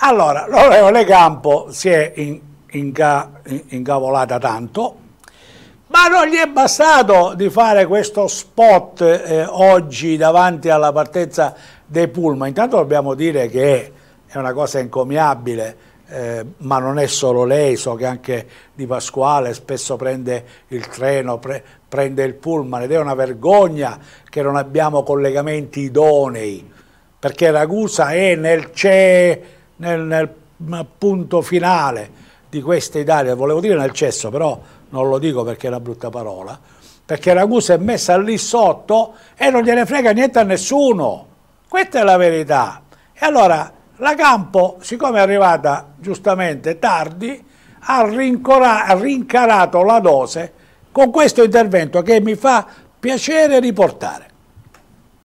Allora, l'onorevole Campo si è in, inca, incavolata tanto, ma non gli è bastato di fare questo spot eh, oggi davanti alla partenza dei pullman. Intanto dobbiamo dire che è una cosa encomiabile, eh, ma non è solo lei, so che anche Di Pasquale spesso prende il treno, pre, prende il pullman ed è una vergogna che non abbiamo collegamenti idonei, perché Ragusa è nel... C'è, nel, nel punto finale di questa Italia, volevo dire nel cesso, però non lo dico perché è una brutta parola, perché Ragusa è messa lì sotto e non gliene frega niente a nessuno. Questa è la verità. E allora la Campo, siccome è arrivata giustamente tardi, ha, ha rincarato la dose con questo intervento che mi fa piacere riportare.